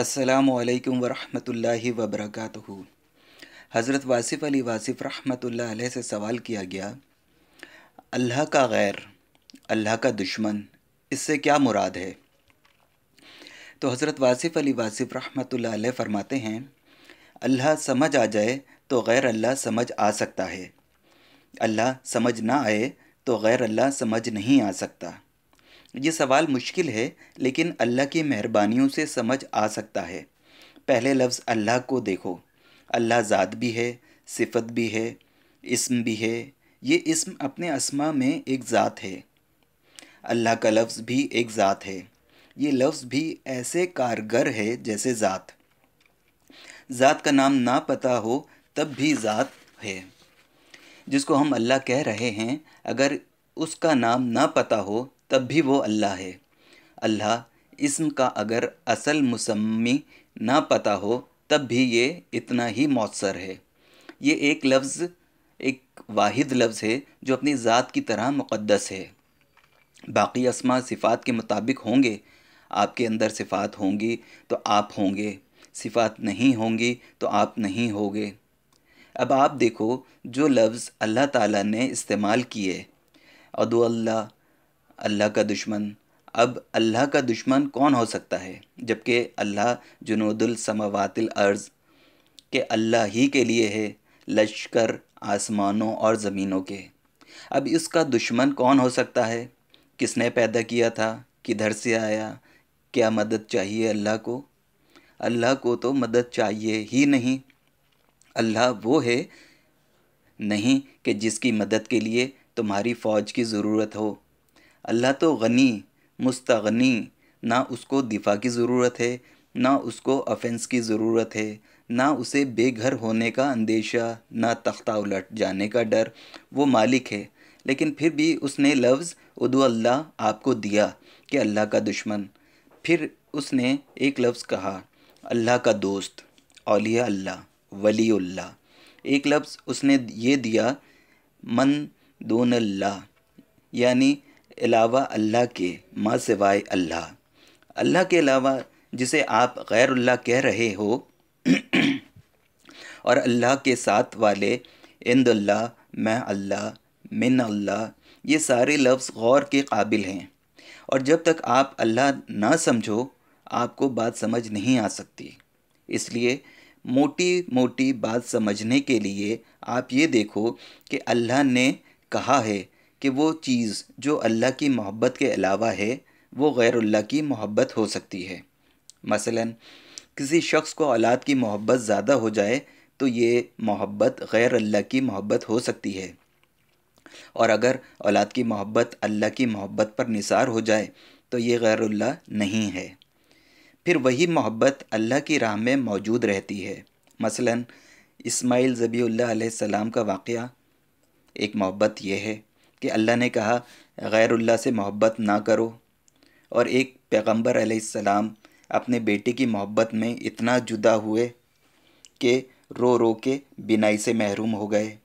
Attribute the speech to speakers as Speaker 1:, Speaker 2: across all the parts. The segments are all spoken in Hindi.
Speaker 1: असलकम वरहमल वबरक हज़रत वासिफ़ अली वासिफ़ रहमतुल्लाह से सवाल किया गया अल्लाह का गैर अल्लाह का दुश्मन इससे क्या मुराद है तो हज़रत वासिफ़ अली वासिफ़ रहमतुल्लाह फरमाते हैं अल्लाह समझ आ जाए तो गैर अल्लाह समझ आ सकता है अल्लाह समझ ना आए तो गैर अल्लाह समझ नहीं आ सकता ये सवाल मुश्किल है लेकिन अल्लाह की मेहरबानियों से समझ आ सकता है पहले लफ्ज़ अल्लाह को देखो अल्लाह ज़ात भी है सिफत भी है इसम भी है ये इसम अपने असमा में एक ज़ात है अल्लाह का लफ्ज़ भी एक ज़ात है ये लफ्ज़ भी ऐसे कारगर है जैसे ज़ात ज़ात का नाम ना पता हो तब भी ज़ात है जिसको हम अल्लाह कह रहे हैं अगर उसका नाम ना पता हो तब भी वो अल्लाह है अल्लाह इसम का अगर असल मुसम्मी ना पता हो तब भी ये इतना ही मौसर है ये एक लफ्ज़ एक वाहिद लफ्ज़ है जो अपनी ज़ात की तरह मुक़दस है बाकी असमा सिफ़ात के मुताबिक होंगे आपके अंदर सिफ़ात होंगी तो आप होंगे सिफ़ात नहीं होंगी तो आप नहीं होगे अब आप देखो जो लफ्ज़ अल्लाह ताला ने इस्तेमाल किए अदोल्ला अल्लाह का दुश्मन अब अल्लाह का दुश्मन कौन हो सकता है जबकि अल्लाह जुनूदुल समवातिल अर्ज़ के अल्लाह ही के लिए है लश्कर आसमानों और ज़मीनों के अब इसका दुश्मन कौन हो सकता है किसने पैदा किया था किधर से आया क्या मदद चाहिए अल्लाह को अल्लाह को तो मदद चाहिए ही नहीं अल्लाह वो है नहीं कि जिसकी मदद के लिए तुम्हारी फ़ौज की ज़रूरत हो अल्लाह तो गनी मुस्तगनी ना उसको दिफा की ज़रूरत है ना उसको अफ़ेंस की ज़रूरत है ना उसे बेघर होने का अंदेशा ना तख्ता उलट जाने का डर वो मालिक है लेकिन फिर भी उसने लफ्ज़ उदो अल्लाह आपको दिया कि अल्लाह का दुश्मन फिर उसने एक लफ्ज़ कहा अल्लाह का दोस्त अलिया अल्लाह वली अल्लाह एक लफ्ज़ उसने ये दिया मन दोन अल्लाह यानी अलावा अल्लाह के माँ सिवाय अल्लाह अल्लाह के अलावा जिसे आप गैर अल्लाह कह रहे हो और अल्लाह के साथ वाले इंद अल्लाह मैं अल्लाह मिन अल्लाह ये सारे लफ्ज़ गौर के काबिल हैं और जब तक आप अल्लाह ना समझो आपको बात समझ नहीं आ सकती इसलिए मोटी मोटी बात समझने के लिए आप ये देखो कि अल्लाह ने कहा है कि वो चीज़ जो अल्लाह की मोहब्बत के अलावा है वो गैरुल्ला की मोहब्बत हो सकती है मसलन किसी शख्स को औलाद की मोहब्बत ज़्यादा हो जाए तो ये मोहब्बत गैर अल्लाह की मोहब्बत हो सकती है और अगर औलाद की मोहब्बत अल्लाह की मोहब्बत पर निसार हो जाए तो ये गैरुल्ला नहीं है फिर वही मोहब्बत अल्लाह की राह में मौजूद रहती है मसलन इस्माइल ज़बील्ला सलाम का वाक़ एक मोहब्बत यह है कि अल्लाह ने कहा अल्लाह से मोहब्बत ना करो और एक पैगंबर सलाम अपने बेटे की मोहब्बत में इतना जुदा हुए कि रो रो के बिनाई से महरूम हो गए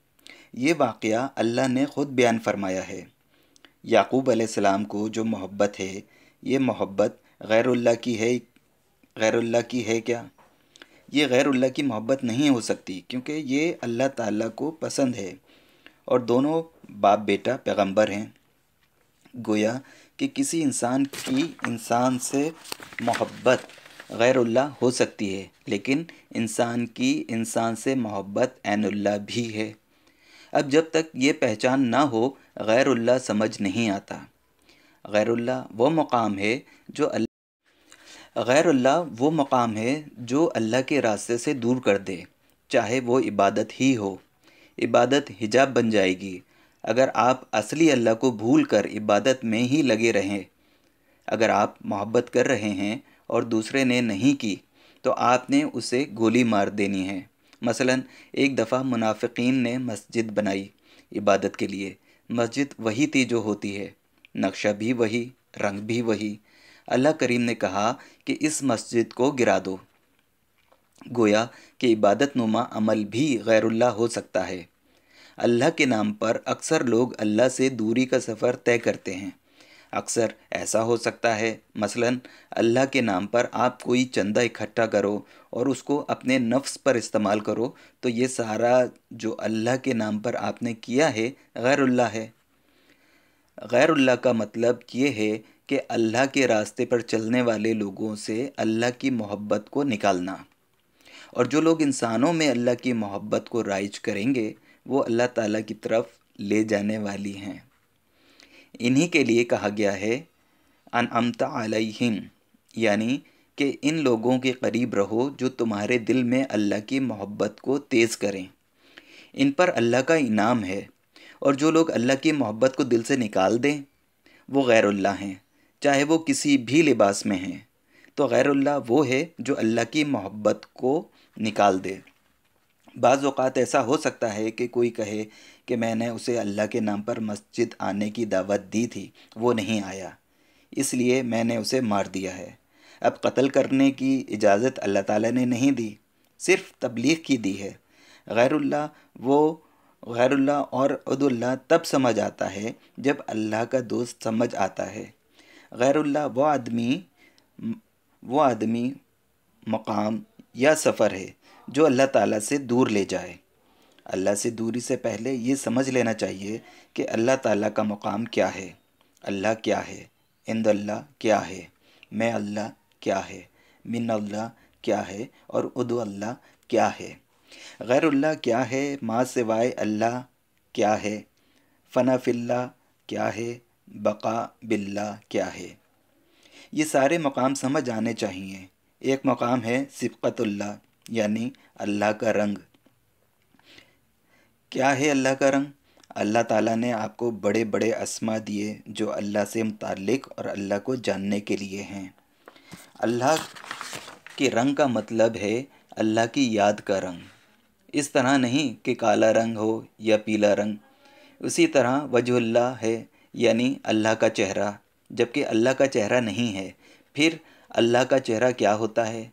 Speaker 1: ये वाक़ अल्लाह ने ख़ुद बयान फरमाया है याकूब सलाम को जो मोहब्बत है ये मोहब्बत गैरुल्ला की है गैरुल्ला की है क्या ये गैरुल्ला की मोहब्बत नहीं हो सकती क्योंकि ये अल्लाह ताला को पसंद है और दोनों बाप बेटा पैगंबर हैं गोया कि किसी इंसान की इंसान से मोहब्बत गैरुल्ला हो सकती है लेकिन इंसान की इंसान से मोहब्बत एनुल्ला भी है अब जब तक ये पहचान ना हो गैरुल्ला समझ नहीं आता गैरुल्ला वो मकाम है जो गैरुल्ला वो मकाम है जो अल्लाह के रास्ते से दूर कर दे चाहे वो इबादत ही हो इबादत हिजाब बन जाएगी अगर आप असली अल्लाह को भूल कर इबादत में ही लगे रहें अगर आप मोहब्बत कर रहे हैं और दूसरे ने नहीं की तो आपने उसे गोली मार देनी है मसलन एक दफ़ा मुनाफिकीन ने मस्जिद बनाई इबादत के लिए मस्जिद वही थी जो होती है नक्शा भी वही रंग भी वही अल्लाह करीम ने कहा कि इस मस्जिद को गिरा दो गोया कि इबादत नुमा अमल भी गैरुल्ला हो सकता है अल्लाह के नाम पर अक्सर लोग अल्लाह से दूरी का सफ़र तय करते हैं अक्सर ऐसा हो सकता है मसलन अल्लाह के नाम पर आप कोई चंदा इकट्ठा करो और उसको अपने नफ्स पर इस्तेमाल करो तो ये सारा जो अल्लाह के नाम पर आपने किया है गैरुल्ला है गैरुल्ला का मतलब ये है कि अल्लाह के रास्ते पर चलने वाले लोगों से अल्लाह की मोहब्बत को निकालना और जो लोग इंसानों में अल्लाह की मोहब्बत को राइज करेंगे वो अल्लाह ताला की तरफ ले जाने वाली हैं इन्हीं के लिए कहा गया है अन अमता अलहिम यानी कि इन लोगों के करीब रहो जो तुम्हारे दिल में अल्लाह की मोहब्बत को तेज़ करें इन पर अल्लाह का इनाम है और जो लोग अल्लाह की मोहब्बत को दिल से निकाल दें वो गैरुल्ला हैं चाहे वो किसी भी लिबास में हैं तो गैरुल्ला वो है जो अल्लाह की मोहब्बत को निकाल दे बाज़ात ऐसा हो सकता है कि कोई कहे कि मैंने उसे अल्लाह के नाम पर मस्जिद आने की दावत दी थी वो नहीं आया इसलिए मैंने उसे मार दिया है अब कत्ल करने की इजाज़त अल्लाह ताला ने नहीं दी सिर्फ तबलीग की दी है गैरुल्ला वो गैरुल्ला और उदुल्ला तब समझ आता है जब अल्लाह का दोस्त समझ आता है गैरुल्ला वो आदमी वो आदमी मकाम या सफ़र है जो अल्लाह ताला से दूर ले जाए अल्लाह से दूरी से पहले ये समझ लेना चाहिए कि अल्लाह ताला का मुकाम क्या है अल्लाह क्या है इंद अल्लाह क्या है मैं अल्लाह क्या है मिन अल्लाह क्या है और उद अल्लाह क्या है गैर अल्लाह क्या है माँ सिवाय अल्लाह क्या है फ़ना फ़िल्ला क्या है बका बिल्ला क्या है ये सारे मकाम समझ आने चाहिए एक मकाम है सिबकतुल्ला यानी अल्लाह का रंग क्या है अल्लाह का रंग अल्लाह ताला ने आपको बड़े बड़े असमा दिए जो अल्लाह से मुतक़ और अल्लाह को जानने के लिए हैं अल्लाह के रंग का मतलब है अल्लाह की याद का रंग इस तरह नहीं कि काला रंग हो या पीला रंग उसी तरह वजहल्ला है यानी अल्लाह का चेहरा जबकि अल्लाह का चेहरा नहीं है फिर अल्लाह का चेहरा क्या होता है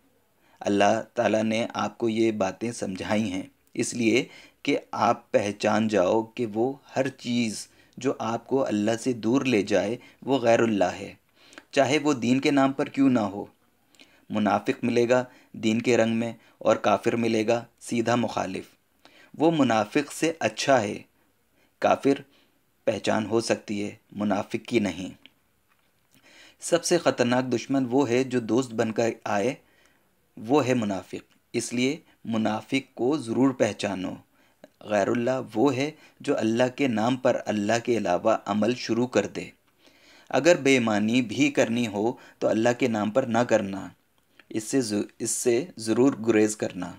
Speaker 1: अल्लाह ताला ने आपको ये बातें समझाई हैं इसलिए कि आप पहचान जाओ कि वो हर चीज़ जो आपको अल्लाह से दूर ले जाए वो गैरुल्ला है चाहे वो दीन के नाम पर क्यों ना हो मुनाफिक मिलेगा दीन के रंग में और काफिर मिलेगा सीधा मुखालिफ वो मुनाफिक से अच्छा है काफिर पहचान हो सकती है मुनाफिक की नहीं सबसे ख़तरनाक दुश्मन वो है जो दोस्त बनकर आए वो है मुनाफिक इसलिए मुनाफिक को ज़रूर पहचानो गैरुल्ला वो है जो अल्लाह के नाम पर अल्लाह के अलावा अमल शुरू कर दे अगर बेईमानी भी करनी हो तो अल्लाह के नाम पर ना करना इससे इससे ज़रूर गुरेज करना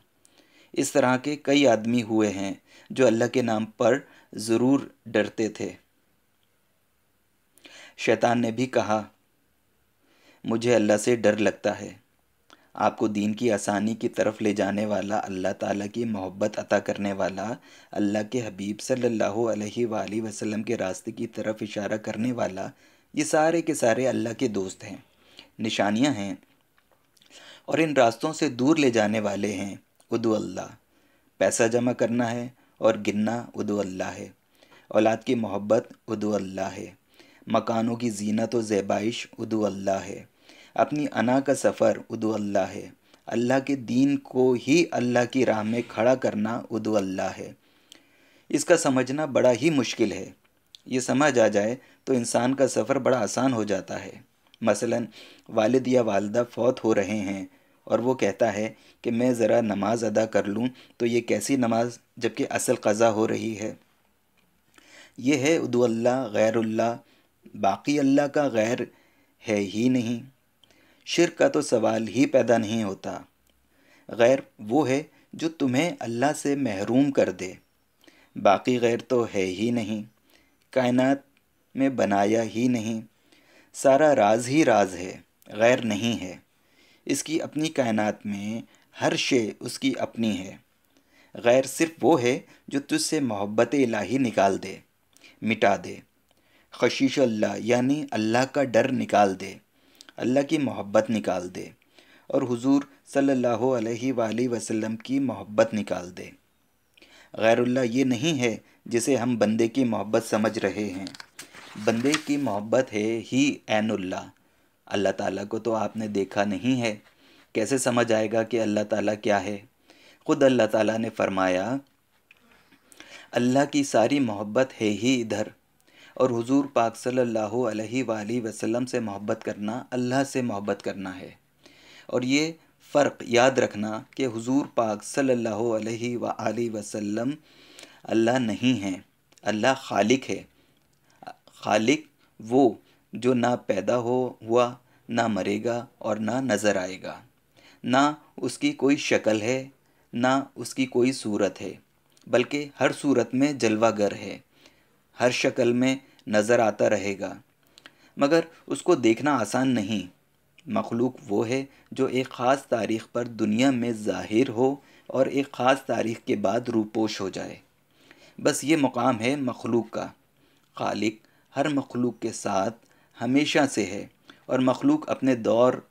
Speaker 1: इस तरह के कई आदमी हुए हैं जो अल्लाह के नाम पर ज़रूर डरते थे शैतान ने भी कहा मुझे अल्लाह से डर लगता है आपको दीन की आसानी की तरफ ले जाने वाला अल्लाह ताला की मोहब्बत अता करने वाला अल्लाह के हबीब सल्लल्लाहु अलैहि वसल्लम के रास्ते की तरफ इशारा करने वाला ये सारे के सारे अल्लाह के दोस्त हैं निशानियां हैं और इन रास्तों से दूर ले जाने वाले हैं उदो अल्लाह पैसा जमा करना है और गिनना उदू अल्लाह है औलाद की मोहब्बत उदो अल्लाह है मकानों की जीनत तो व ज़ेबाइश उदो अल्लाह है अपनी अना का सफ़र उदो अल्लाह है अल्लाह के दीन को ही अल्लाह की राह में खड़ा करना उदो अल्लाह है इसका समझना बड़ा ही मुश्किल है ये समझ आ जाए तो इंसान का सफ़र बड़ा आसान हो जाता है मसलन वालिद या वालदा फौत हो रहे हैं और वो कहता है कि मैं ज़रा नमाज़ अदा कर लूँ तो ये कैसी नमाज जबकि असल कज़ा हो रही है ये है उदुल्ला गैरुल्ला बाकी अल्लाह का गैर है ही नहीं शिरक का तो सवाल ही पैदा नहीं होता गैर वो है जो तुम्हें अल्लाह से महरूम कर दे बाकी गैर तो है ही नहीं कायनात में बनाया ही नहीं सारा राज ही राज है गैर नहीं है इसकी अपनी कायनात में हर शे उसकी अपनी है गैर सिर्फ वो है जो तुझसे मोहब्बत इलाही निकाल दे मिटा दे खशीश अल्लाह यानी अल्लाह का डर निकाल दे अल्लाह की मोहब्बत निकाल दे और हुजूर सल्लल्लाहु अलैहि वाली वसल्लम की मोहब्बत निकाल दे गैरुल्ला ये नहीं है जिसे हम बंदे की मोहब्बत समझ रहे हैं बंदे की मोहब्बत है ही एनुल्ला अल्लाह ताला को तो आपने देखा नहीं है कैसे समझ आएगा कि अल्लाह ताला क्या है ख़ुद अल्लाह ताला ने फरमाया अल्लाह की सारी मोहब्बत है ही इधर और हुजूर पाक सल्लल्लाहु अलैहि वसल्लम से मोहब्बत करना अल्लाह से मोहब्बत करना है और ये फ़र्क याद रखना कि हुजूर पाक सल्लल्लाहु अलैहि वसल्लम अल्लाह नहीं हैं अल्लाह खालिक है खालिक वो जो ना पैदा हो हुआ ना मरेगा और ना नज़र आएगा ना उसकी कोई शक्ल है ना उसकी कोई सूरत है बल्कि हर सूरत में जलवागर है हर शक्ल में नज़र आता रहेगा मगर उसको देखना आसान नहीं मखलूक वो है जो एक ख़ास तारीख पर दुनिया में ज़ाहिर हो और एक ख़ास तारीख के बाद रूपोश हो जाए बस ये मुकाम है मखलूक का खालिक हर मखलूक के साथ हमेशा से है और मखलूक अपने दौर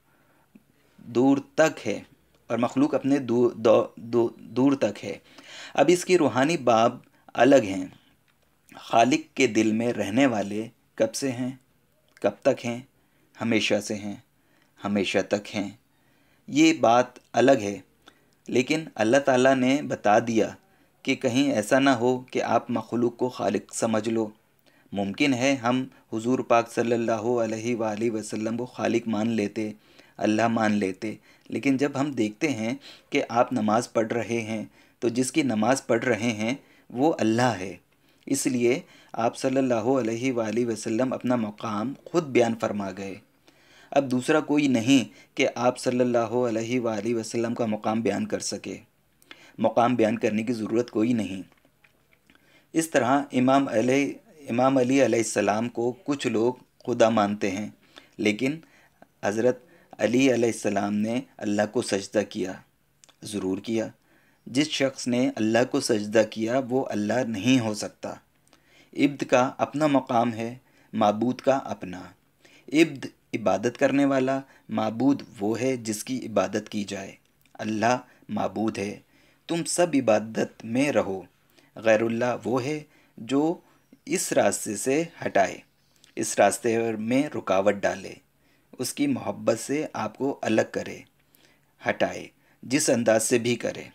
Speaker 1: दूर तक है और मखलूक अपने दूर दूर तक है अब इसकी रूहानी बाब अलग हैं खालिक के दिल में रहने वाले कब से हैं कब तक हैं हमेशा से हैं हमेशा तक हैं ये बात अलग है लेकिन अल्लाह ताला ने बता दिया कि कहीं ऐसा ना हो कि आप मखलूक को खालिक समझ लो मुमकिन है हम हुजूर पाक सल्लल्लाहु अलैहि वसल्लम को खालिक मान लेते अल्लाह मान लेते लेकिन जब हम देखते हैं कि आप नमाज़ पढ़ रहे हैं तो जिसकी नमाज़ पढ़ रहे हैं वो अल्लाह है इसलिए आप सल्लल्लाहु अलैहि वसल्लम अपना मकाम खुद बयान फरमा गए अब दूसरा कोई नहीं कि आप सल्लल्लाहु अलैहि वसल्लम का मकाम बयान कर सके मकाम बयान करने की ज़रूरत कोई नहीं इस तरह इमाम अली इमाम अली सलाम को कुछ लोग खुदा मानते हैं लेकिन हज़रत अली सलाम ने अल्लाह को सजदा किया ज़रूर किया जिस शख्स ने अल्लाह को सजदा किया वो अल्लाह नहीं हो सकता इब्द का अपना मकाम है मबूद का अपना इब्द इबादत करने वाला मबूद वो है जिसकी इबादत की जाए अल्लाह मबूद है तुम सब इबादत में रहो गैरुल्ला वो है जो इस रास्ते से हटाए इस रास्ते में रुकावट डाले उसकी मोहब्बत से आपको अलग करे हटाए जिस अंदाज से भी करे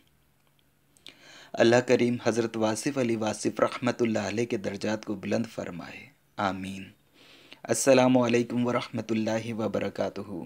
Speaker 1: अल्लाह करीम हज़रत वासिफ़ अली वासिफ़ रहमत अलैह के दर्जात को बुलंद फरमाए आमीन अस्सलाम वालेकुम व रहमतुल्लाहि व बरकातुहू